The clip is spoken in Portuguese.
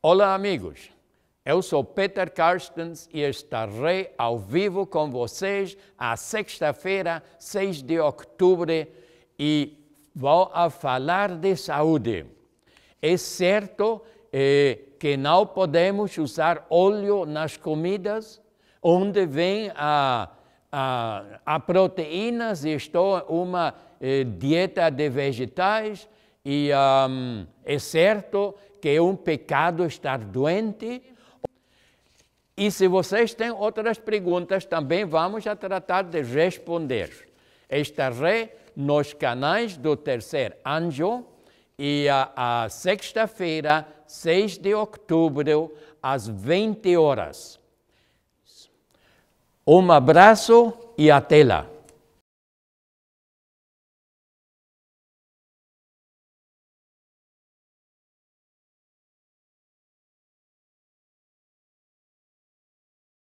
Olá, amigos. Eu sou Peter Carstens e estarei ao vivo com vocês a sexta-feira, 6 de outubro, e vou a falar de saúde. É certo eh, que não podemos usar óleo nas comidas, onde vem a, a, a proteínas, isto estou uma eh, dieta de vegetais, e um, é certo que é um pecado estar doente. E se vocês têm outras perguntas, também vamos a tratar de responder. Estarei nos canais do Terceiro Anjo e a, a sexta-feira, 6 de outubro, às 20 horas. Um abraço e até lá.